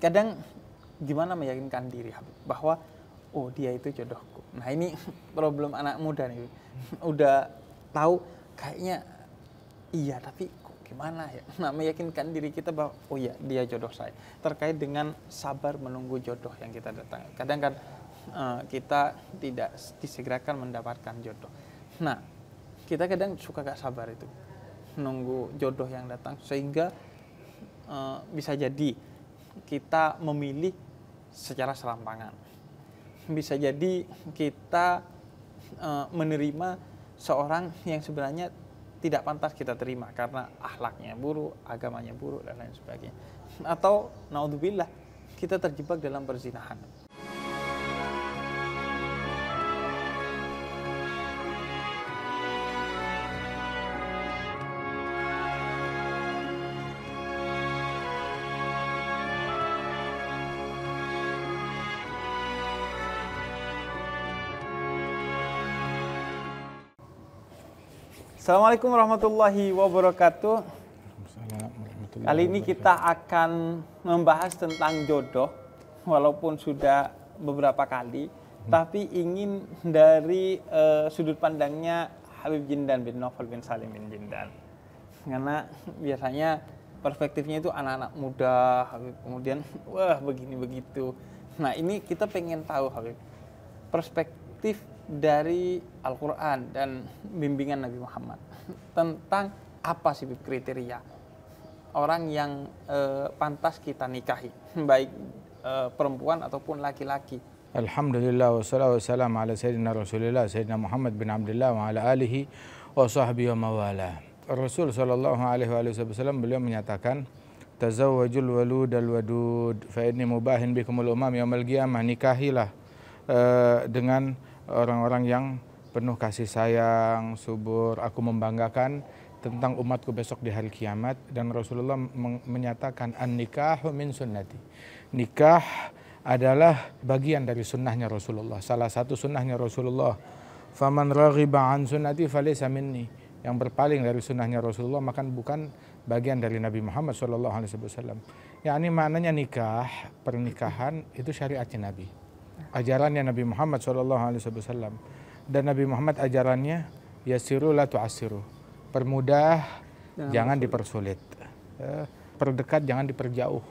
kadang gimana meyakinkan diri Habib bahwa oh dia itu jodohku. Nah ini problem anak muda nih, udah tahu kayaknya iya tapi kok gimana ya. Nah meyakinkan diri kita bahwa oh iya dia jodoh saya. Terkait dengan sabar menunggu jodoh yang kita datang. Kadang kan uh, kita tidak disegerakan mendapatkan jodoh. Nah kita kadang suka gak sabar itu nunggu jodoh yang datang sehingga uh, bisa jadi kita memilih secara serampangan. Bisa jadi kita e, menerima seorang yang sebenarnya tidak pantas kita terima karena ahlaknya buruk, agamanya buruk dan lain sebagainya. Atau naudzubillah kita terjebak dalam perzinahan. Assalamualaikum warahmatullahi wabarakatuh. Kali ini kita akan membahas tentang jodoh, walaupun sudah beberapa kali, hmm. tapi ingin dari uh, sudut pandangnya Habib Jindan bin Novel bin Salim bin Jindan. Karena biasanya perspektifnya itu anak-anak muda, Habib kemudian wah begini begitu. Nah ini kita pengen tahu Habib, perspektif dari Al-Quran dan bimbingan Nabi Muhammad tentang apa sih kriteria orang yang e, pantas kita nikahi, baik e, perempuan ataupun laki-laki. Alhamdulillah wassalatu wassalamu ala sayyidina Rasulillah sayyidina Muhammad bin Abdullah wa ala alihi wa sahbihi wa mawala. Rasul sallallahu alaihi wasallam beliau menyatakan tazawwajul walud al wadud fa inni mubahin bikumul umam yaumil qiyamah nikahilah eh, dengan orang-orang yang penuh kasih sayang, subur, aku membanggakan tentang umatku besok di hari kiamat dan Rasulullah menyatakan an nikah min sunnati. Nikah adalah bagian dari sunnahnya Rasulullah. Salah satu sunnahnya Rasulullah. Faman raghiba an sunnati falaysa minni. Yang berpaling dari sunnahnya Rasulullah maka bukan bagian dari Nabi Muhammad SAW. Ya, ini maknanya nikah, pernikahan itu syariatnya Nabi ajarannya Nabi Muhammad SAW dan Nabi Muhammad ajarannya yasiru la tu'asiru permudah jangan dipersulit ya, perdekat jangan diperjauh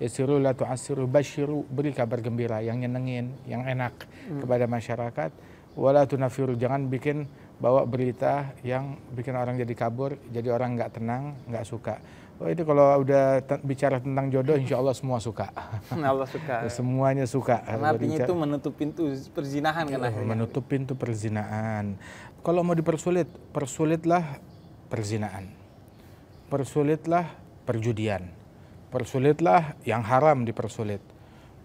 yasiru la tu'asiru basyiru beri kabar gembira yang nyenengin yang enak hmm. kepada masyarakat wala tunafiru jangan bikin bawa berita yang bikin orang jadi kabur jadi orang nggak tenang nggak suka Oh itu kalau udah bicara tentang jodoh, insya Allah semua suka. Allah suka. Semuanya suka. Karena artinya itu menutup pintu perzinahan kan akhirnya. Menutup pintu perzinahan. Kalau mau dipersulit, persulitlah perzinahan, Persulitlah perjudian. Persulitlah yang haram dipersulit.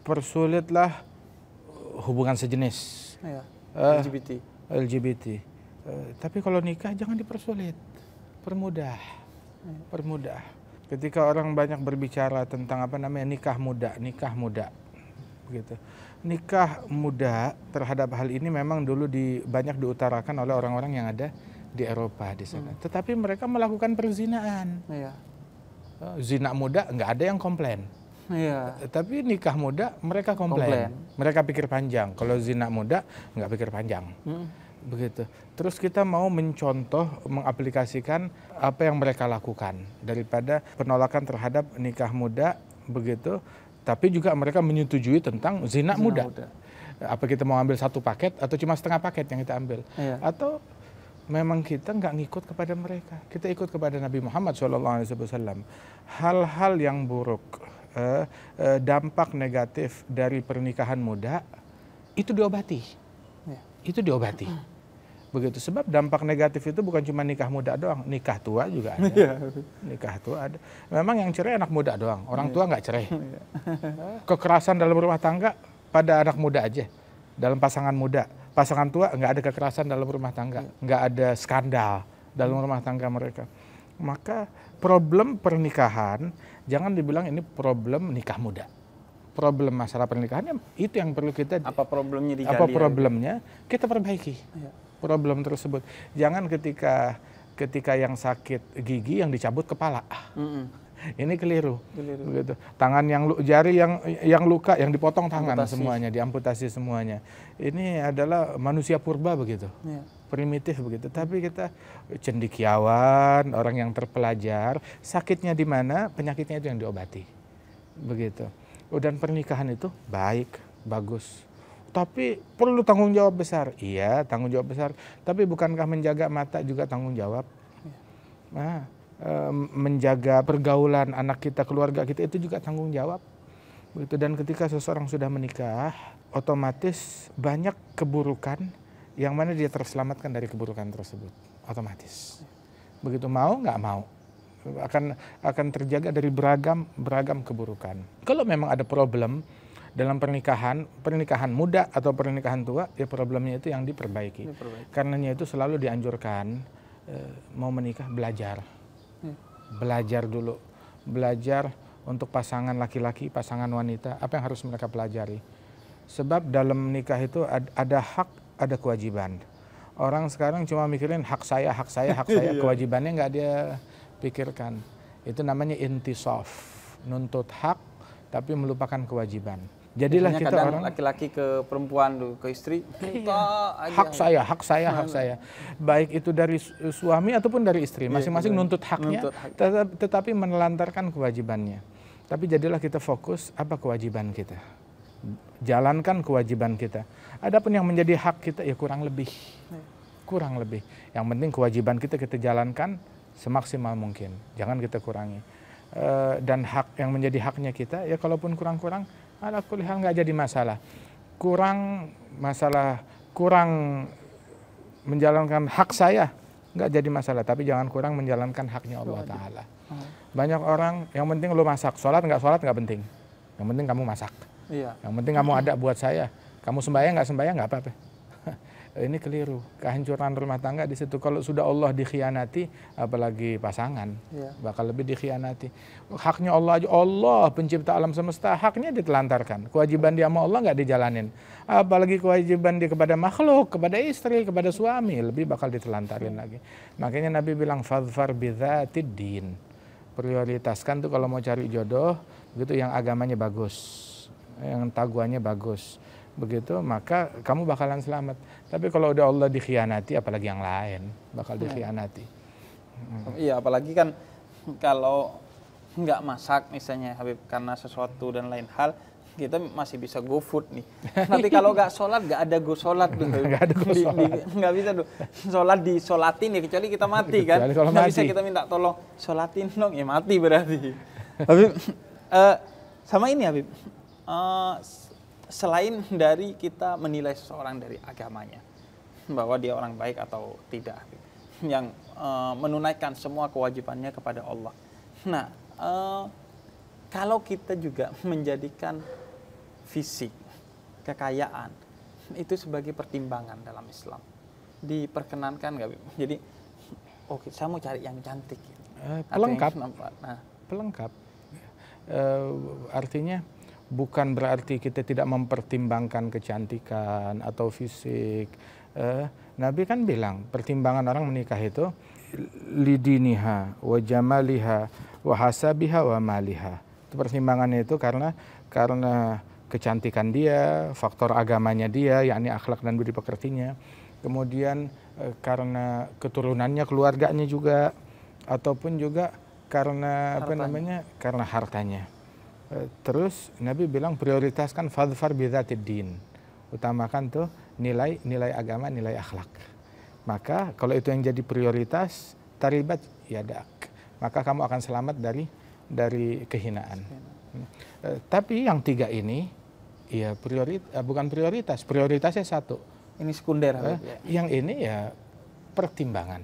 Persulitlah uh, hubungan sejenis. Iya, eh, LGBT. LGBT. Eh, tapi kalau nikah jangan dipersulit. Permudah. Iya. Permudah ketika orang banyak berbicara tentang apa namanya nikah muda, nikah muda, begitu. Nikah muda terhadap hal ini memang dulu di, banyak diutarakan oleh orang-orang yang ada di Eropa di sana. Hmm. Tetapi mereka melakukan perzinaan. Iya. Eh, zina muda nggak ada yang komplain. Iya. Eh, tapi nikah muda mereka komplain. komplain. Mereka pikir panjang. Kalau zina muda nggak pikir panjang. Hmm begitu. Terus kita mau mencontoh, mengaplikasikan apa yang mereka lakukan daripada penolakan terhadap nikah muda begitu, tapi juga mereka menyetujui tentang zina, zina muda. muda. Apa kita mau ambil satu paket atau cuma setengah paket yang kita ambil? Iya. Atau memang kita nggak ngikut kepada mereka. Kita ikut kepada Nabi Muhammad SAW. Hal-hal yang buruk, eh, eh, dampak negatif dari pernikahan muda itu diobati. Iya. Itu diobati. begitu sebab dampak negatif itu bukan cuma nikah muda doang nikah tua juga ada iya. nikah tua ada memang yang cerai anak muda doang orang tua iya. nggak cerai iya. kekerasan dalam rumah tangga pada anak muda aja dalam pasangan muda pasangan tua nggak ada kekerasan dalam rumah tangga nggak ada skandal dalam rumah tangga mereka maka problem pernikahan jangan dibilang ini problem nikah muda problem masalah pernikahannya itu yang perlu kita apa problemnya di apa problemnya kita perbaiki ya problem tersebut. Jangan ketika ketika yang sakit gigi yang dicabut kepala. Mm -mm. Ini keliru. keliru. Begitu. Tangan yang jari yang yang luka yang dipotong tangan amputasi. semuanya, diamputasi semuanya. Ini adalah manusia purba begitu. Iya. Primitif begitu. Tapi kita cendikiawan, orang yang terpelajar, sakitnya di mana, penyakitnya itu yang diobati. Begitu. Dan pernikahan itu baik, bagus tapi perlu tanggung jawab besar. Iya, tanggung jawab besar. Tapi bukankah menjaga mata juga tanggung jawab? Iya. Nah, menjaga pergaulan anak kita, keluarga kita itu juga tanggung jawab. Begitu dan ketika seseorang sudah menikah, otomatis banyak keburukan yang mana dia terselamatkan dari keburukan tersebut, otomatis. Begitu mau nggak mau akan akan terjaga dari beragam beragam keburukan. Kalau memang ada problem dalam pernikahan, pernikahan muda atau pernikahan tua, ya problemnya itu yang diperbaiki. diperbaiki. Karenanya itu selalu dianjurkan e, mau menikah belajar. Hmm. Belajar dulu. Belajar untuk pasangan laki-laki, pasangan wanita, apa yang harus mereka pelajari. Sebab dalam nikah itu ada, ada hak, ada kewajiban. Orang sekarang cuma mikirin hak saya, hak saya, hak saya, iya. kewajibannya nggak dia pikirkan. Itu namanya soft nuntut hak tapi melupakan kewajiban. Jadilah kita orang laki-laki ke perempuan ke istri minta iya. hak saya, hak saya, hak saya. Baik itu dari eh, suami ataupun dari istri, iya, masing-masing iya, nuntut haknya, nuntut hak. tetap, tetapi menelantarkan kewajibannya. Tapi jadilah kita fokus apa kewajiban kita. Jalankan kewajiban kita. Adapun yang menjadi hak kita ya kurang lebih. Iya. Kurang lebih. Yang penting kewajiban kita kita jalankan semaksimal mungkin. Jangan kita kurangi. Eh, dan hak yang menjadi haknya kita ya kalaupun kurang-kurang ala hal nggak jadi masalah. Kurang masalah, kurang menjalankan hak saya nggak jadi masalah. Tapi jangan kurang menjalankan haknya Allah Taala. Oh. Banyak orang yang penting lu masak, sholat nggak sholat nggak penting. Yang penting kamu masak. Iya. Yang penting kamu ada buat saya. Kamu sembahyang nggak sembahyang nggak apa-apa ini keliru. Kehancuran rumah tangga di situ. Kalau sudah Allah dikhianati, apalagi pasangan, ya. bakal lebih dikhianati. Haknya Allah aja, Allah pencipta alam semesta, haknya ditelantarkan. Kewajiban dia sama Allah nggak dijalanin. Apalagi kewajiban dia kepada makhluk, kepada istri, kepada suami, lebih bakal ditelantarin iya. lagi. Makanya Nabi bilang, fadfar bidhatid din. Prioritaskan tuh kalau mau cari jodoh, gitu yang agamanya bagus, yang taguannya bagus begitu maka kamu bakalan selamat tapi kalau udah Allah dikhianati apalagi yang lain bakal iya. dikhianati hmm. iya apalagi kan kalau nggak masak misalnya Habib karena sesuatu dan lain hal kita masih bisa go food nih nanti kalau nggak sholat nggak ada go sholat tuh nggak ada go sholat di bisa tuh sholat sholatin ya kecuali kita mati kan nggak bisa kita minta tolong sholatin dong ya mati berarti Habib uh, sama ini Habib uh, selain dari kita menilai seseorang dari agamanya bahwa dia orang baik atau tidak yang e, menunaikan semua kewajibannya kepada Allah. Nah, e, kalau kita juga menjadikan fisik kekayaan itu sebagai pertimbangan dalam Islam diperkenankan nggak? Jadi, oke, okay, saya mau cari yang cantik. Eh, pelengkap. nah, pelengkap. Uh, artinya bukan berarti kita tidak mempertimbangkan kecantikan atau fisik. Eh, Nabi kan bilang pertimbangan orang menikah itu lidiniha wa jamaliha wa hasabiha wa maliha. Itu pertimbangannya itu karena karena kecantikan dia, faktor agamanya dia, yakni akhlak dan budi pekertinya. Kemudian eh, karena keturunannya, keluarganya juga ataupun juga karena Hartanya. apa namanya? karena hartanya. Eh, terus Nabi bilang prioritaskan fadfar bidzatid din. Utamakan tuh nilai nilai agama, nilai akhlak. Maka kalau itu yang jadi prioritas, taribat ya dak. Maka kamu akan selamat dari dari kehinaan. E, tapi yang tiga ini ya prioritas eh, bukan prioritas, prioritasnya satu. Ini sekunder. Eh, ya. Yang ini ya pertimbangan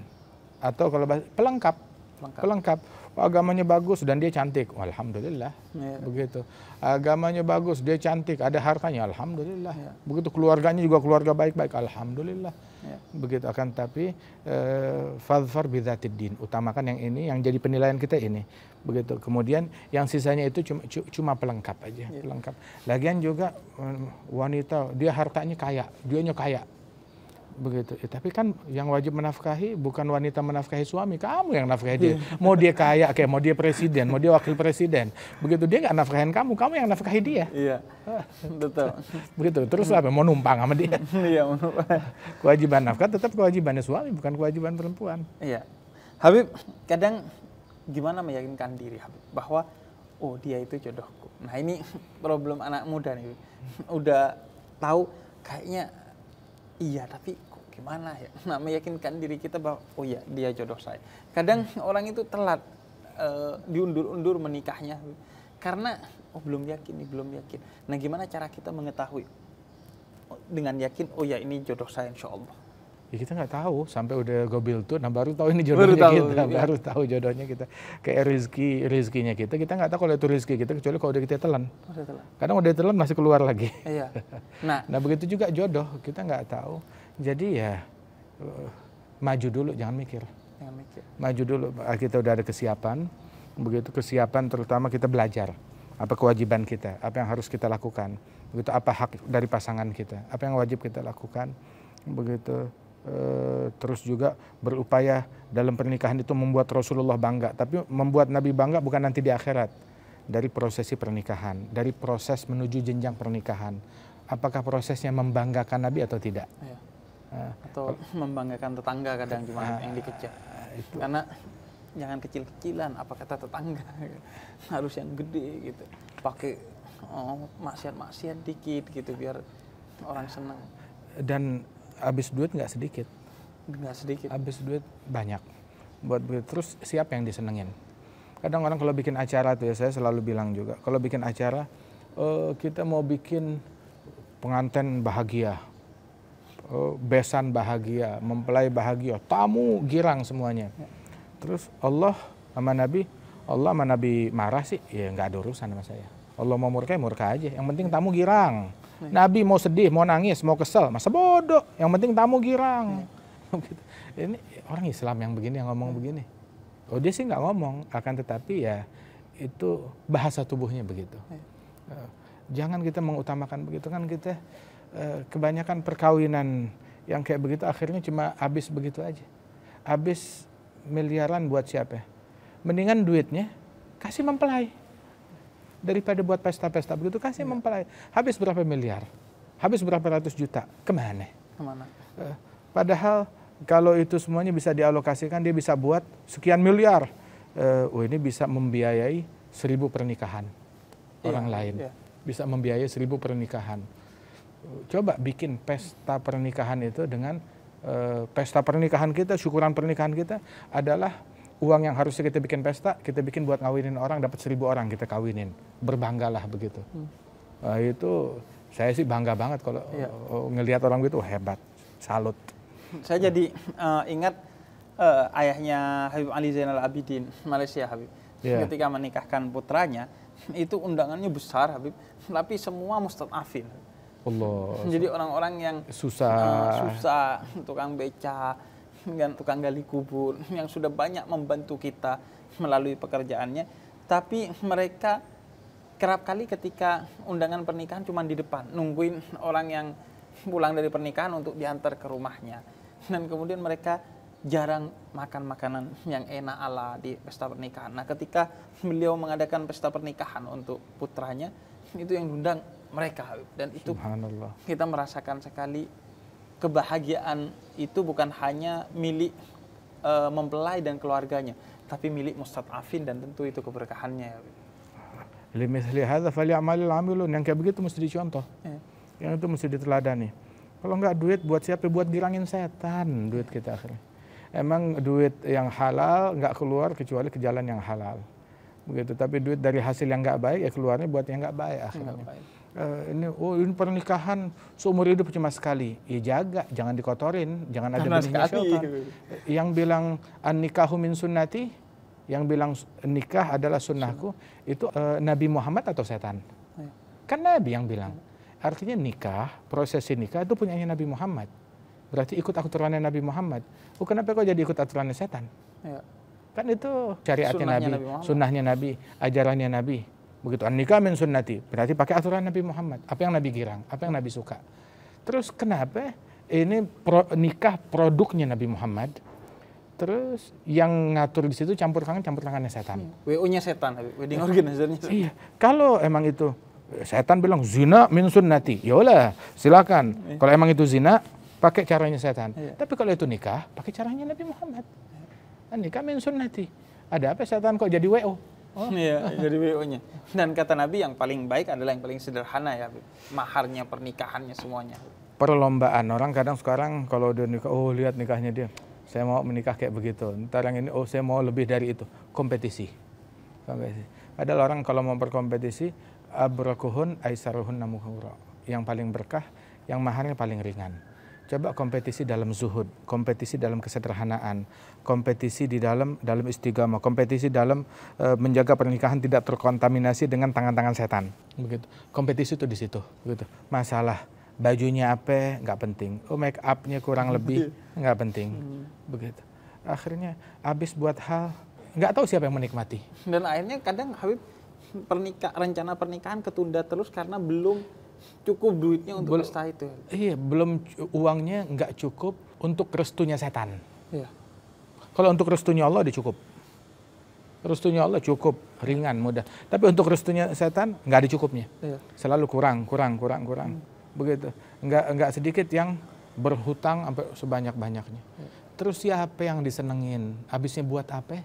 atau kalau pelengkap. Pelengkap. pelengkap oh, agamanya bagus dan dia cantik. Alhamdulillah. Ya. Begitu. Agamanya bagus, dia cantik, ada hartanya. Alhamdulillah. Ya. Begitu keluarganya juga keluarga baik-baik. Alhamdulillah. Ya. Begitu akan tapi eh, fadfar bidzatid Utamakan yang ini, yang jadi penilaian kita ini. Begitu. Kemudian yang sisanya itu cuma cuma pelengkap aja, ya. pelengkap. Lagian juga eh, wanita dia hartanya kaya, dianya kaya begitu ya, tapi kan yang wajib menafkahi bukan wanita menafkahi suami kamu yang nafkahi dia iya. mau dia kaya kayak mau dia presiden mau dia wakil presiden begitu dia nggak nafkahin kamu kamu yang nafkahi dia iya betul begitu terus apa mau numpang sama dia iya numpang kewajiban nafkah tetap kewajibannya suami bukan kewajiban perempuan iya Habib kadang gimana meyakinkan diri Habib bahwa oh dia itu jodohku nah ini problem anak muda nih udah tahu kayaknya iya tapi kok gimana ya nah, meyakinkan diri kita bahwa oh iya dia jodoh saya kadang hmm. orang itu telat e, diundur-undur menikahnya karena oh belum yakin nih belum yakin nah gimana cara kita mengetahui oh, dengan yakin oh ya ini jodoh saya insya Allah ya kita nggak tahu sampai udah build tuh nah baru tahu ini jodohnya baru tahu, kita iya. baru tahu jodohnya kita kayak rezeki rezekinya kita kita nggak tahu kalau itu rezeki kita kecuali kalau udah kita telan udah oh, telan kadang udah telan masih keluar lagi iya nah nah begitu juga jodoh kita nggak tahu jadi ya eh, maju dulu jangan mikir jangan mikir maju dulu eh, kita udah ada kesiapan begitu kesiapan terutama kita belajar apa kewajiban kita apa yang harus kita lakukan begitu apa hak dari pasangan kita apa yang wajib kita lakukan begitu Eh, terus juga berupaya dalam pernikahan itu membuat Rasulullah bangga, tapi membuat Nabi bangga bukan nanti di akhirat, dari prosesi pernikahan, dari proses menuju jenjang pernikahan. Apakah prosesnya membanggakan Nabi atau tidak? Ya. atau membanggakan tetangga kadang cuma ah, yang dikejar. Ah, Karena jangan kecil-kecilan, apa kata tetangga, harus yang gede gitu. Pakai oh, maksiat-maksiat dikit gitu biar orang senang. Dan habis duit nggak sedikit. Nggak sedikit. Habis duit banyak. Buat duit terus siap yang disenengin. Kadang orang kalau bikin acara tuh ya saya selalu bilang juga kalau bikin acara uh, kita mau bikin pengantin bahagia, uh, besan bahagia, mempelai bahagia, tamu girang semuanya. Ya. Terus Allah sama Nabi, Allah sama Nabi marah sih, ya nggak ada urusan sama saya. Allah mau murka ya murka aja. Yang penting tamu girang. Nih. Nabi mau sedih, mau nangis, mau kesel, masa bodoh. Yang penting tamu girang. Iya. Gitu. Ini orang Islam yang begini, yang ngomong iya. begini. Oh dia sih nggak ngomong, akan tetapi ya itu bahasa tubuhnya begitu. Iya. Eh, jangan kita mengutamakan begitu kan kita eh, kebanyakan perkawinan yang kayak begitu akhirnya cuma habis begitu aja. Habis miliaran buat siapa? Mendingan duitnya kasih mempelai daripada buat pesta-pesta begitu kasih ya. mempelai habis berapa miliar habis berapa ratus juta kemana kemana uh, padahal kalau itu semuanya bisa dialokasikan dia bisa buat sekian miliar uh, oh ini bisa membiayai seribu pernikahan iya, orang lain iya. bisa membiayai seribu pernikahan eh, coba bikin pesta pernikahan itu dengan uh, pesta pernikahan kita syukuran pernikahan kita adalah uang yang harusnya kita bikin pesta, kita bikin buat ngawinin orang, dapat seribu orang kita kawinin. Berbanggalah begitu. Hmm. Nah, itu saya sih bangga banget kalau ya. ngelihat orang gitu hebat, salut. Saya jadi uh, ingat uh, ayahnya Habib Ali Zainal Abidin, Malaysia Habib. Yeah. Ketika menikahkan putranya, itu undangannya besar Habib, tapi semua mustadafin. Allah. Jadi orang-orang yang susah, uh, susah, tukang beca, dengan tukang gali kubur yang sudah banyak membantu kita melalui pekerjaannya, tapi mereka kerap kali ketika undangan pernikahan cuma di depan, nungguin orang yang pulang dari pernikahan untuk diantar ke rumahnya. Dan kemudian mereka jarang makan makanan yang enak ala di pesta pernikahan. Nah, ketika beliau mengadakan pesta pernikahan untuk putranya, itu yang undang mereka dan itu kita merasakan sekali kebahagiaan itu bukan hanya milik e, mempelai dan keluarganya, tapi milik mustad'afin dan tentu itu keberkahannya. Ya. Limisli hadza falyamalil amilun. Yang kayak begitu mesti dicontoh. Ya. Yang itu mesti diteladani. Kalau nggak duit buat siapa? Buat dirangin setan duit kita akhirnya. Emang duit yang halal nggak keluar kecuali ke jalan yang halal begitu. Tapi duit dari hasil yang nggak baik ya keluarnya buat yang nggak baik akhirnya. Gak baik uh, ini oh ini pernikahan seumur hidup cuma sekali. Ya jaga, jangan dikotorin, jangan ada benihnya syaitan. Yang bilang an-nikahu min sunnati, yang bilang nikah adalah sunnahku, itu uh, Nabi Muhammad atau setan? Iya. Kan Nabi yang bilang. Artinya nikah, proses nikah itu punyanya Nabi Muhammad. Berarti ikut aturannya Nabi Muhammad. Oh kenapa kok jadi ikut aturannya setan? Ya. Kan itu syariatnya sunnahnya Nabi, Nabi sunnahnya Nabi, ajarannya Nabi. Begitu nikah min sunnati, berarti pakai aturan Nabi Muhammad. Apa yang Nabi girang, apa yang Nabi suka. Terus kenapa ini pro, nikah produknya Nabi Muhammad? Terus yang ngatur di situ campur tangan campur tangannya setan. Hmm. WO-nya setan, wedding organizer-nya. Iya. Kalau emang itu setan bilang zina min sunnati. Yolah, ya silakan. Iya. Kalau emang itu zina, pakai caranya setan. Iya. Tapi kalau itu nikah, pakai caranya Nabi Muhammad. nikah min sunnati. Ada apa setan kok jadi WO? Oh. Iya, jadi WO-nya. Dan kata Nabi yang paling baik adalah yang paling sederhana ya, maharnya, pernikahannya semuanya. Perlombaan. Orang kadang sekarang kalau udah nikah, oh lihat nikahnya dia. Saya mau menikah kayak begitu. Ntar yang ini, oh saya mau lebih dari itu. Kompetisi. Kompetisi. Ada orang kalau mau berkompetisi, abrakuhun aisaruhun namuhura. Yang paling berkah, yang maharnya paling ringan. Coba kompetisi dalam zuhud, kompetisi dalam kesederhanaan, kompetisi di dalam dalam istigama, kompetisi dalam e, menjaga pernikahan tidak terkontaminasi dengan tangan-tangan setan. Begitu. Kompetisi itu di situ. Begitu. Masalah bajunya apa nggak penting, oh make upnya kurang lebih iya. nggak penting. Hmm. Begitu. Akhirnya habis buat hal nggak tahu siapa yang menikmati. Dan akhirnya kadang Habib pernikah rencana pernikahan ketunda terus karena belum cukup duitnya untuk Bel pesta itu. Iya, belum uangnya nggak cukup untuk restunya setan. Iya. Kalau untuk restunya Allah dia cukup. Restunya Allah cukup, ringan, mudah. Tapi untuk restunya setan nggak ada cukupnya. Iya. Selalu kurang, kurang, kurang, kurang. Hmm. Begitu. Nggak nggak sedikit yang berhutang sampai sebanyak-banyaknya. Iya. Terus siapa yang disenengin? Habisnya buat apa?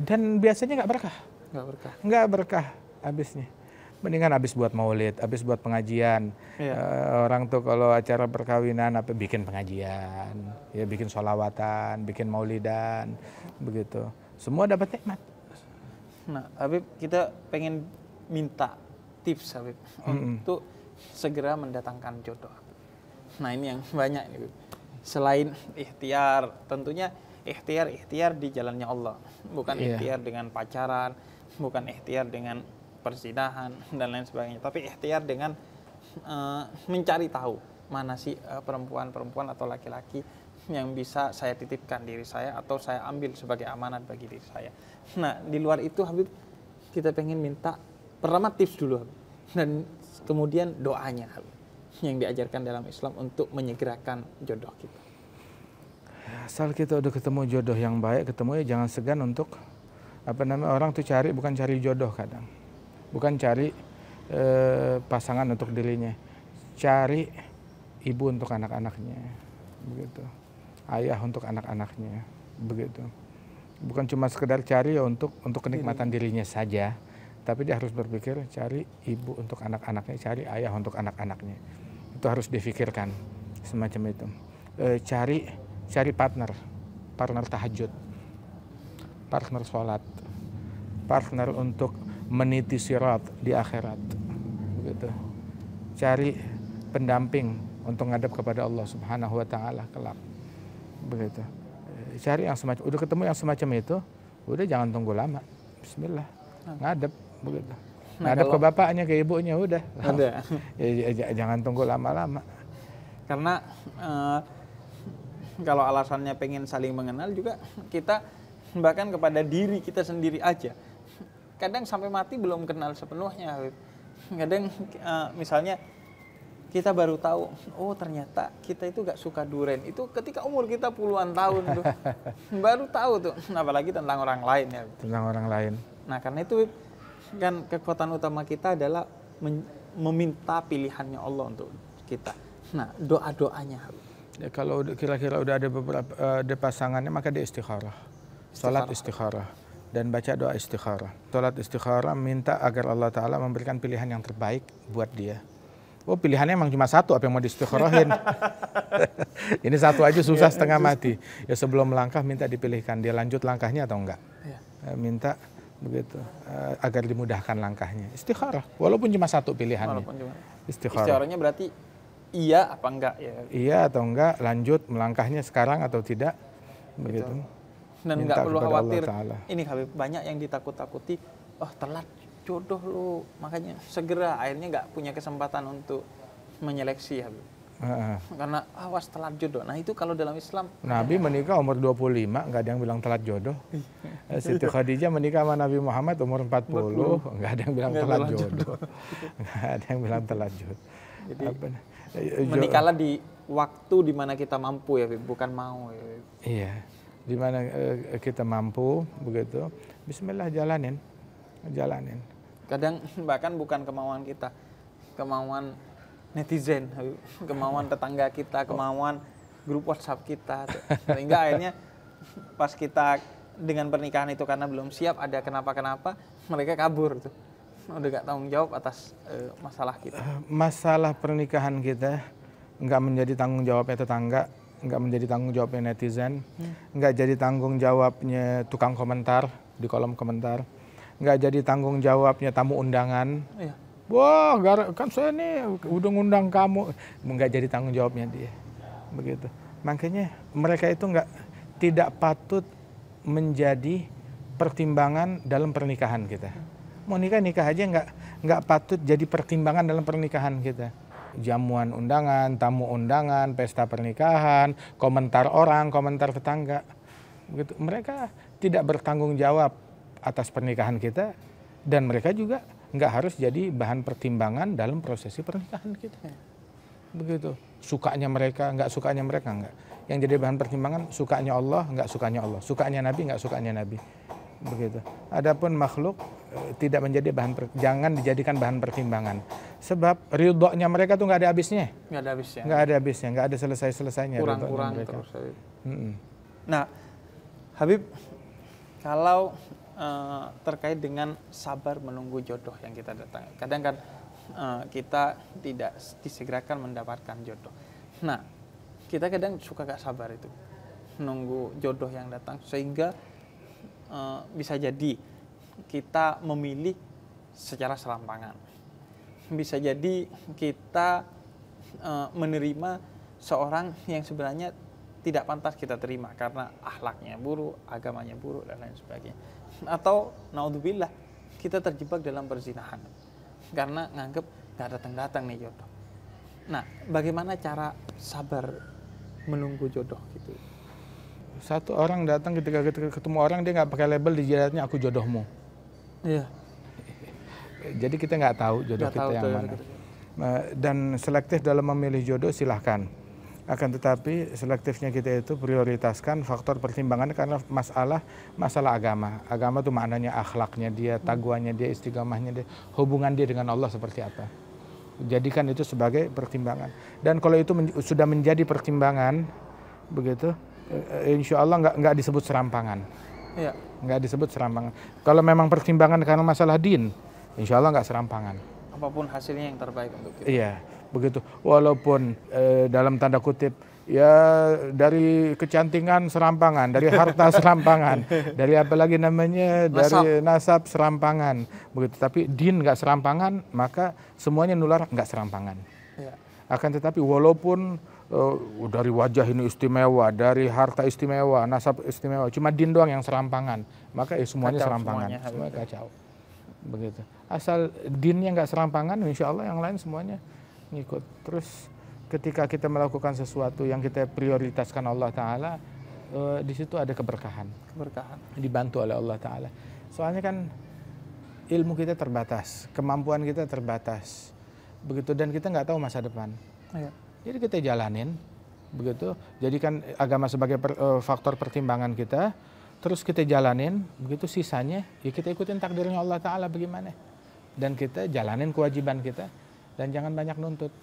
Dan biasanya nggak berkah. Nggak berkah. Nggak berkah habisnya mendingan habis buat maulid, habis buat pengajian. Yeah. Iya. Uh, orang tuh kalau acara perkawinan apa bikin pengajian, ya bikin solawatan, bikin maulidan, begitu. Semua dapat nikmat. Nah, Habib kita pengen minta tips Habib mm -hmm. untuk segera mendatangkan jodoh. Nah, ini yang banyak nih. Selain ikhtiar, tentunya ikhtiar ikhtiar di jalannya Allah, bukan yeah. ikhtiar dengan pacaran, bukan ikhtiar dengan persidahan dan lain sebagainya. Tapi ikhtiar dengan uh, mencari tahu mana sih eh, perempuan-perempuan atau laki-laki yang bisa saya titipkan diri saya atau saya ambil sebagai amanat bagi diri saya. Nah, di luar itu Habib kita pengen minta pertama tips dulu Habib. dan kemudian doanya Habib yang diajarkan dalam Islam untuk menyegerakan jodoh kita. Asal kita udah ketemu jodoh yang baik, ketemu ya jangan segan untuk apa namanya orang tuh cari bukan cari jodoh kadang bukan cari e, pasangan untuk dirinya, cari ibu untuk anak-anaknya, begitu, ayah untuk anak-anaknya, begitu. Bukan cuma sekedar cari untuk untuk kenikmatan dirinya saja, tapi dia harus berpikir cari ibu untuk anak-anaknya, cari ayah untuk anak-anaknya. Itu harus difikirkan semacam itu. E, cari cari partner, partner tahajud, partner sholat, partner untuk meniti sirat di akhirat begitu cari pendamping untuk ngadep kepada Allah Subhanahu wa taala kelak begitu cari yang semacam udah ketemu yang semacam itu udah jangan tunggu lama bismillah hmm. ngadep begitu ngadep ke bapaknya ke ibunya udah ada ya, ya, ya, jangan tunggu lama-lama karena uh, kalau alasannya pengen saling mengenal juga kita bahkan kepada diri kita sendiri aja kadang sampai mati belum kenal sepenuhnya kadang eh, misalnya kita baru tahu oh ternyata kita itu gak suka duren itu ketika umur kita puluhan tahun tuh baru tahu tuh apalagi tentang orang lain ya tentang orang lain nah karena itu kan kekuatan utama kita adalah meminta pilihannya Allah untuk kita nah doa doanya ya, kalau kira-kira udah ada beberapa eh, ada pasangannya maka dia istikharah salat istikharah dan baca doa istikharah. Salat istikharah minta agar Allah Ta'ala memberikan pilihan yang terbaik buat dia. Oh pilihannya emang cuma satu apa yang mau diistikharahin. Ini satu aja susah ya, setengah mati. Ya sebelum melangkah minta dipilihkan dia lanjut langkahnya atau enggak. Ya. Minta begitu eh, agar dimudahkan langkahnya. Istikharah walaupun cuma satu pilihannya. Walaupun cuma. Istikharah. Istikharahnya berarti iya apa enggak ya. Iya atau enggak lanjut melangkahnya sekarang atau tidak begitu. begitu dan nggak perlu khawatir. Ini Habib banyak yang ditakut-takuti, oh telat jodoh lu, makanya segera akhirnya nggak punya kesempatan untuk menyeleksi Habib. Uh, Karena awas ah, telat jodoh. Nah itu kalau dalam Islam. Nabi menikah umur 25, nggak ada yang bilang telat jodoh. Iya. Siti Khadijah menikah sama Nabi Muhammad umur 40, puluh nggak ada yang bilang telat, jodoh. nggak ada yang bilang telat jodoh. Jadi Apa, menikahlah di waktu dimana kita mampu ya, bukan mau. Ya. Iya di mana uh, kita mampu begitu bismillah jalanin jalanin kadang bahkan bukan kemauan kita kemauan netizen kemauan tetangga kita oh. kemauan grup WhatsApp kita sehingga akhirnya pas kita dengan pernikahan itu karena belum siap ada kenapa-kenapa mereka kabur tuh udah gak tanggung jawab atas e, masalah kita eh, masalah pernikahan kita nggak menjadi tanggung jawabnya tetangga nggak menjadi tanggung jawabnya netizen, hmm. nggak jadi tanggung jawabnya tukang komentar di kolom komentar, nggak jadi tanggung jawabnya tamu undangan. Iya. Wah, kan saya ini udah ngundang kamu, nggak jadi tanggung jawabnya dia, begitu. Makanya mereka itu nggak tidak patut menjadi pertimbangan dalam pernikahan kita. Mau nikah nikah aja nggak nggak patut jadi pertimbangan dalam pernikahan kita jamuan undangan, tamu undangan, pesta pernikahan, komentar orang, komentar tetangga. Begitu. Mereka tidak bertanggung jawab atas pernikahan kita dan mereka juga nggak harus jadi bahan pertimbangan dalam prosesi pernikahan kita. Begitu. Sukanya mereka, nggak sukanya mereka, nggak. Yang jadi bahan pertimbangan sukanya Allah, nggak sukanya Allah. Sukanya Nabi, nggak sukanya Nabi. Begitu. Adapun makhluk tidak menjadi bahan jangan dijadikan bahan pertimbangan sebab ridhonya mereka tuh nggak ada habisnya nggak ada habisnya nggak ada habisnya nggak ada selesai selesainya kurang kurang terus Habib. hmm nah Habib kalau uh, terkait dengan sabar menunggu jodoh yang kita datang kadang kan uh, kita tidak disegerakan mendapatkan jodoh nah kita kadang suka gak sabar itu nunggu jodoh yang datang sehingga uh, bisa jadi kita memilih secara serampangan. Bisa jadi kita e, menerima seorang yang sebenarnya tidak pantas kita terima karena ahlaknya buruk, agamanya buruk dan lain sebagainya. Atau naudzubillah kita terjebak dalam perzinahan karena nganggep gak datang-datang nih jodoh. Nah, bagaimana cara sabar menunggu jodoh gitu? Satu orang datang ketika ketemu orang dia nggak pakai label di jadinya aku jodohmu. Iya. Jadi kita nggak tahu jodoh gak kita tahu yang mana. Kita. Nah, dan selektif dalam memilih jodoh silahkan. Akan tetapi selektifnya kita itu prioritaskan faktor pertimbangan karena masalah masalah agama. Agama itu maknanya akhlaknya dia, hmm. taguannya dia, istiqamahnya dia, hubungan dia dengan Allah seperti apa. Jadikan itu sebagai pertimbangan. Dan kalau itu men sudah menjadi pertimbangan, begitu, eh, eh, insya Allah nggak disebut serampangan. Iya. Nggak disebut serampangan. Kalau memang pertimbangan karena masalah din, insya Allah nggak serampangan. Apapun hasilnya yang terbaik untuk kita. Iya, begitu. Walaupun e, dalam tanda kutip ya dari kecantikan serampangan, dari harta serampangan, dari apa lagi namanya, nasab. dari nasab serampangan, begitu. Tapi din nggak serampangan, maka semuanya nular nggak serampangan. Ya. Akan tetapi walaupun uh, dari wajah ini istimewa, dari harta istimewa, nasab istimewa. Cuma din doang yang serampangan. Maka eh, semuanya kacau serampangan. Semuanya, semuanya kacau. Begitu. Asal dinnya nggak serampangan, insya Allah yang lain semuanya ngikut. Terus ketika kita melakukan sesuatu yang kita prioritaskan Allah Ta'ala, uh, di situ ada keberkahan. Keberkahan. Dibantu oleh Allah Ta'ala. Soalnya kan ilmu kita terbatas, kemampuan kita terbatas. Begitu dan kita nggak tahu masa depan. Ya jadi kita jalanin begitu, jadikan agama sebagai per, e, faktor pertimbangan kita, terus kita jalanin, begitu sisanya ya kita ikutin takdirnya Allah taala bagaimana. Dan kita jalanin kewajiban kita dan jangan banyak nuntut.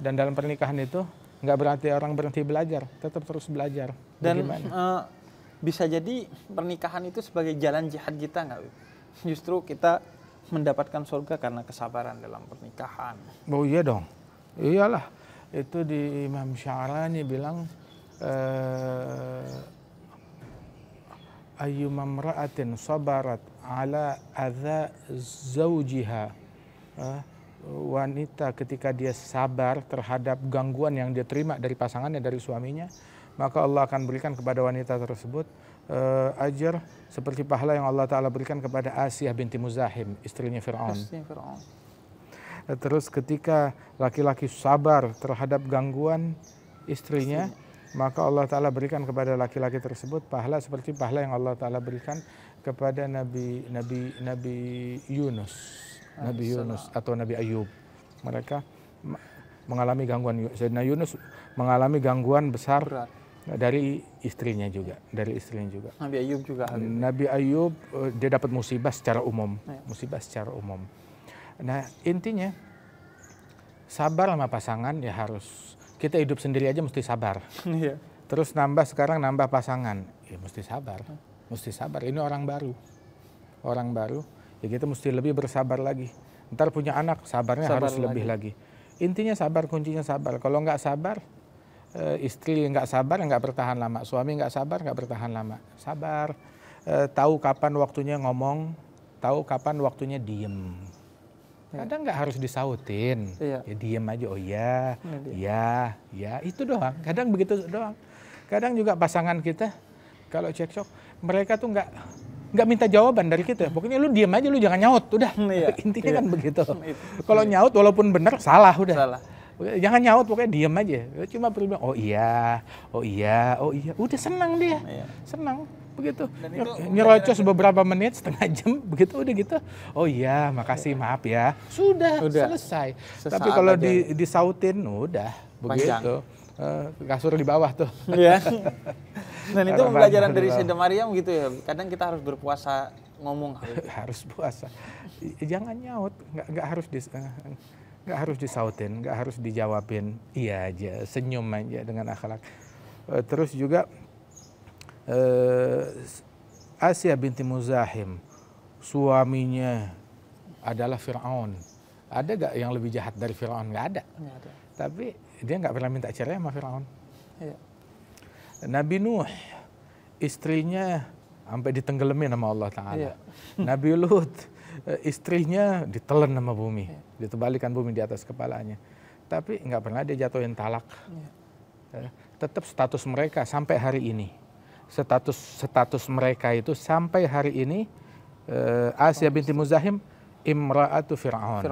Dan dalam pernikahan itu nggak berarti orang berhenti belajar, tetap terus belajar. Dan uh, bisa jadi pernikahan itu sebagai jalan jihad kita nggak? Justru kita mendapatkan surga karena kesabaran dalam pernikahan. Oh iya dong, iyalah itu di Imam Syarani bilang eh, ayu mamra'atin sabarat ala adza zaujiha eh, wanita ketika dia sabar terhadap gangguan yang dia terima dari pasangannya dari suaminya maka Allah akan berikan kepada wanita tersebut uh, eh, ajar seperti pahala yang Allah taala berikan kepada Asiyah binti Muzahim istrinya Firaun. Istrinya Firaun. Eh, terus ketika laki-laki sabar terhadap gangguan istrinya, istrinya, maka Allah Ta'ala berikan kepada laki-laki tersebut pahala seperti pahala yang Allah Ta'ala berikan kepada Nabi Nabi Nabi Yunus, Nabi Yunus atau Nabi Ayub. Mereka mengalami gangguan Sayyidina Yunus mengalami gangguan besar Berat. dari istrinya juga, dari istrinya juga. Nabi Ayub juga. Nabi Ayub eh, dia dapat musibah secara umum, iya. musibah secara umum. Nah intinya sabar sama pasangan ya harus kita hidup sendiri aja mesti sabar. Iya. Terus nambah sekarang nambah pasangan ya mesti sabar, mesti sabar. Ini orang baru, orang baru ya kita mesti lebih bersabar lagi. Ntar punya anak sabarnya sabar harus lagi. lebih lagi. Intinya sabar kuncinya sabar. Kalau nggak sabar e, istri nggak sabar nggak bertahan lama, suami nggak sabar nggak bertahan lama. Sabar, e, tahu kapan waktunya ngomong, tahu kapan waktunya diem Iya. Kadang nggak harus disautin. Iya. Ya diem aja, oh iya, iya, iya, iya, itu doang. Kadang begitu doang. Kadang juga pasangan kita, kalau cekcok, mereka tuh nggak nggak minta jawaban dari kita. Pokoknya lu diem aja, lu jangan nyaut, udah. Iya. Intinya kan iya. kan begitu. Kalau nyaut walaupun benar, salah udah. Salah. Jangan nyaut, pokoknya diem aja. Cuma perlu bilang, oh iya, oh iya, oh iya. Udah senang dia, iya. senang begitu nyerocos beberapa menit setengah jam begitu udah gitu oh iya makasih iya. maaf ya sudah, udah. selesai Sesaat tapi kalau di di disautin udah begitu Panjang. Eh, kasur di bawah tuh. Iya. Dan itu pembelajaran dari Sinta Maria gitu ya. Kadang kita harus berpuasa ngomong. harus puasa. Jangan nyaut, nggak nggak harus di eh, nggak harus disautin, nggak harus dijawabin. Iya aja, senyum aja dengan akhlak. Eh, terus juga Eh, Asia binti Muzahim suaminya adalah Fir'aun. Ada gak yang lebih jahat dari Fir'aun? Gak ada. ada. Tapi dia gak pernah minta cerai sama Fir'aun. Ya. Nabi Nuh, istrinya sampai ditenggelamin sama Allah Ta'ala. Ya. Nabi Lut, eh, istrinya ditelan sama bumi. Ya. Ditebalikan bumi di atas kepalanya. Tapi gak pernah dia jatuhin talak. Ya. Tetap status mereka sampai hari ini status status mereka itu sampai hari ini uh, Asia binti Muzahim imra'atu Fir'aun.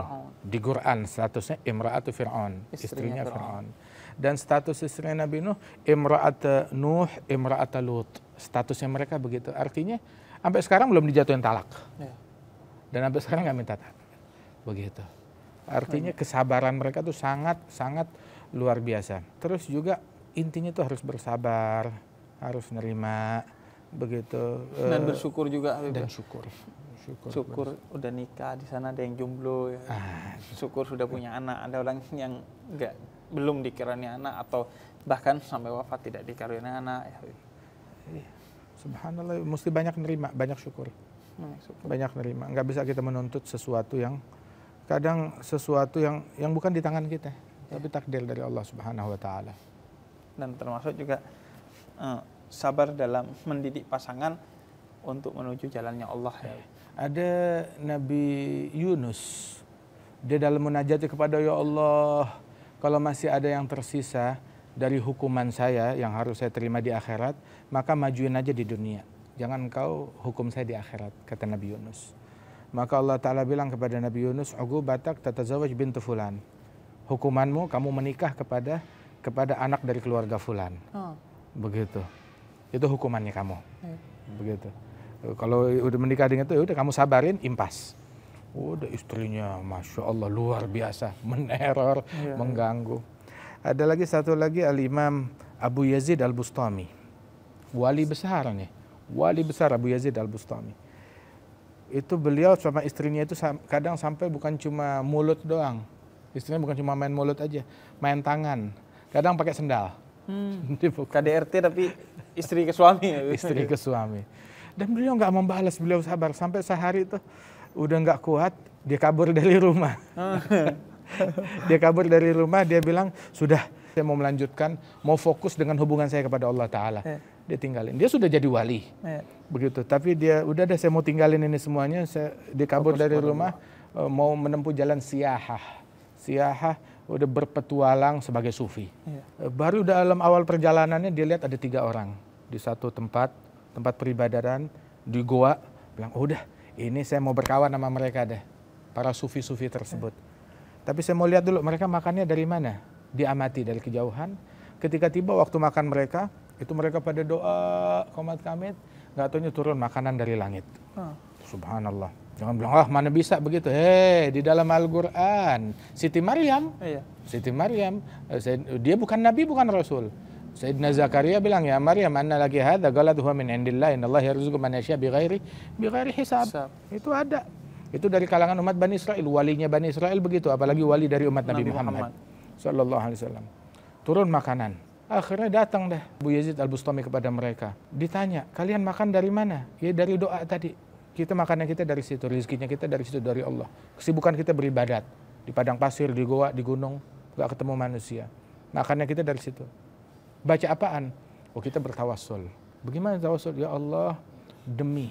Di Quran statusnya imra'atu Fir'aun, istrinya, Fir'aun. Dan status istrinya Nabi Nuh imra'at Nuh, imra'at Lut. Statusnya mereka begitu. Artinya sampai sekarang belum dijatuhin talak. Ya. Dan sampai sekarang nggak minta talak. Begitu. Artinya kesabaran mereka itu sangat sangat luar biasa. Terus juga intinya itu harus bersabar harus nerima begitu dan eh, bersyukur juga Habib. Gitu. dan syukur syukur, syukur udah nikah di sana ada yang jomblo ya. ah. syukur sudah punya anak ada orang yang nggak belum dikarunia anak atau bahkan sampai wafat tidak dikarunia anak ya. Iya. subhanallah mesti banyak nerima banyak syukur banyak, syukur. nerima nggak bisa kita menuntut sesuatu yang kadang sesuatu yang yang bukan di tangan kita ya. tapi iya. takdir dari Allah subhanahu wa taala dan termasuk juga Eh, sabar dalam mendidik pasangan untuk menuju jalannya Allah ya. Ada Nabi Yunus. Dia dalam munajat kepada ya Allah, kalau masih ada yang tersisa dari hukuman saya yang harus saya terima di akhirat, maka majuin aja di dunia. Jangan kau hukum saya di akhirat, kata Nabi Yunus. Maka Allah Ta'ala bilang kepada Nabi Yunus, Ugu batak tatazawaj bintu fulan. Hukumanmu, kamu menikah kepada kepada anak dari keluarga fulan. Oh begitu itu hukumannya kamu hmm. begitu kalau udah menikah dengan itu ya udah kamu sabarin impas udah istrinya masya Allah luar biasa meneror ya, mengganggu ada lagi satu lagi al Imam Abu Yazid al Bustami wali besar nih wali besar Abu Yazid al Bustami itu beliau sama istrinya itu kadang sampai bukan cuma mulut doang istrinya bukan cuma main mulut aja main tangan kadang pakai sendal Hmm. KDRT tapi istri ke suami. istri ke suami. Dan beliau nggak membalas, beliau sabar sampai sehari itu udah nggak kuat, dia kabur dari rumah. Hmm. dia kabur dari rumah, dia bilang sudah saya mau melanjutkan, mau fokus dengan hubungan saya kepada Allah Taala. Ya. Dia tinggalin. Dia sudah jadi wali, ya. begitu. Tapi dia udah deh saya mau tinggalin ini semuanya. Saya, dia kabur fokus dari rumah, rumah, eh, mau menempuh jalan siahah. Siahah udah berpetualang sebagai sufi. Yeah. Iya. Baru dalam awal perjalanannya dia lihat ada tiga orang di satu tempat, tempat peribadatan di goa. Bilang, oh, udah ini saya mau berkawan sama mereka deh, para sufi-sufi tersebut. Yeah. Tapi saya mau lihat dulu mereka makannya dari mana. Diamati dari kejauhan. Ketika tiba waktu makan mereka, itu mereka pada doa komat kamit, nggak tahunya turun makanan dari langit. Oh. Subhanallah Jangan bilang, ah oh, mana bisa begitu. Hei, eh, di dalam Al-Quran. Siti Maryam. Iya. Siti Maryam. Eh, dia bukan Nabi, bukan Rasul. Sayyidina Zakaria bilang, Ya Maryam, anna laki hadha galad huwa min indillah, inna Allah yarzuku man yasya bighairi, bighairi hisab. Sab. Itu ada. Itu dari kalangan umat Bani Israel. Walinya Bani Israel begitu, apalagi wali dari umat Nabi, Nabi Muhammad. Muhammad. Sallallahu alaihi wasallam. Turun makanan. Akhirnya datang dah Bu Yazid Al-Bustami kepada mereka. Ditanya, kalian makan dari mana? Ya dari doa tadi kita makannya kita dari situ, rezekinya kita dari situ dari Allah. Kesibukan kita beribadat di padang pasir, di goa, di gunung, nggak ketemu manusia. Makannya kita dari situ. Baca apaan? Oh kita bertawasul Bagaimana tawasul Ya Allah demi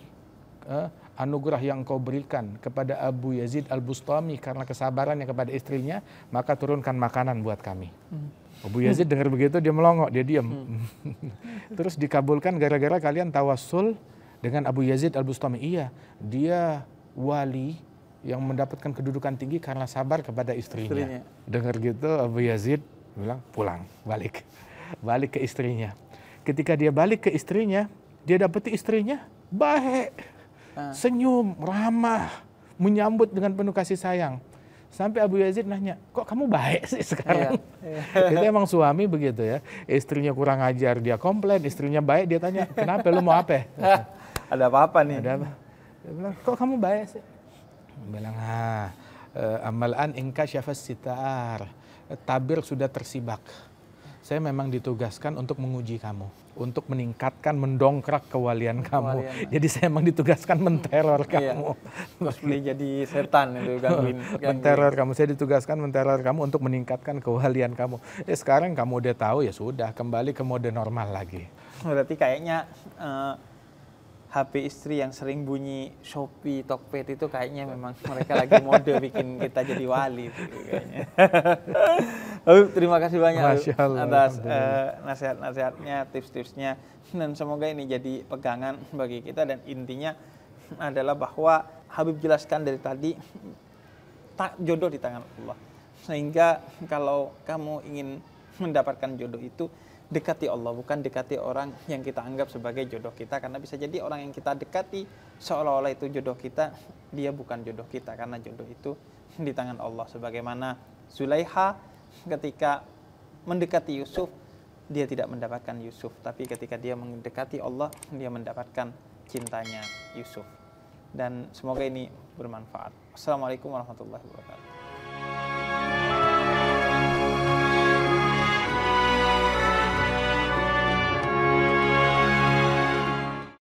eh, anugerah yang kau berikan kepada Abu Yazid Al Bustami karena kesabarannya kepada istrinya, maka turunkan makanan buat kami. Hmm. Abu Yazid dengar begitu dia melongo, dia diam. Hmm. Terus dikabulkan gara-gara kalian tawasul dengan Abu Yazid Al-Bustami, iya, dia wali yang mendapatkan kedudukan tinggi karena sabar kepada istrinya. istrinya. Dengar gitu Abu Yazid bilang pulang, balik. Balik ke istrinya. Ketika dia balik ke istrinya, dia dapati istrinya baik, ah. senyum, ramah, menyambut dengan penuh kasih sayang. Sampai Abu Yazid nanya, kok kamu baik sih sekarang? Iya, iya. Itu emang suami begitu ya. Istrinya kurang ajar, dia komplain. Istrinya baik, dia tanya, kenapa lu mau apa? ada apa-apa nih? Ada apa? Dia bilang, kok kamu baik sih? Dia bilang, ah, eh, amalan ingka syafas sitar. Tabir sudah tersibak. Saya memang ditugaskan untuk menguji kamu, untuk meningkatkan, mendongkrak kewalian kamu. Kewalian. Jadi saya memang ditugaskan menteror iya. kamu. Iya. jadi setan itu gangguin, gangguin. Menteror kamu, saya ditugaskan menteror kamu untuk meningkatkan kewalian kamu. Ya sekarang kamu udah tahu ya sudah, kembali ke mode normal lagi. Berarti kayaknya uh, HP istri yang sering bunyi Shopee, Tokped itu kayaknya memang mereka lagi mode bikin kita jadi wali Habib, terima kasih banyak Allah, atas uh, nasihat-nasihatnya, tips-tipsnya dan semoga ini jadi pegangan bagi kita dan intinya adalah bahwa Habib jelaskan dari tadi tak jodoh di tangan Allah. Sehingga kalau kamu ingin mendapatkan jodoh itu dekati Allah bukan dekati orang yang kita anggap sebagai jodoh kita karena bisa jadi orang yang kita dekati seolah-olah itu jodoh kita dia bukan jodoh kita karena jodoh itu di tangan Allah sebagaimana Zulaiha ketika mendekati Yusuf dia tidak mendapatkan Yusuf tapi ketika dia mendekati Allah dia mendapatkan cintanya Yusuf dan semoga ini bermanfaat Assalamualaikum warahmatullahi wabarakatuh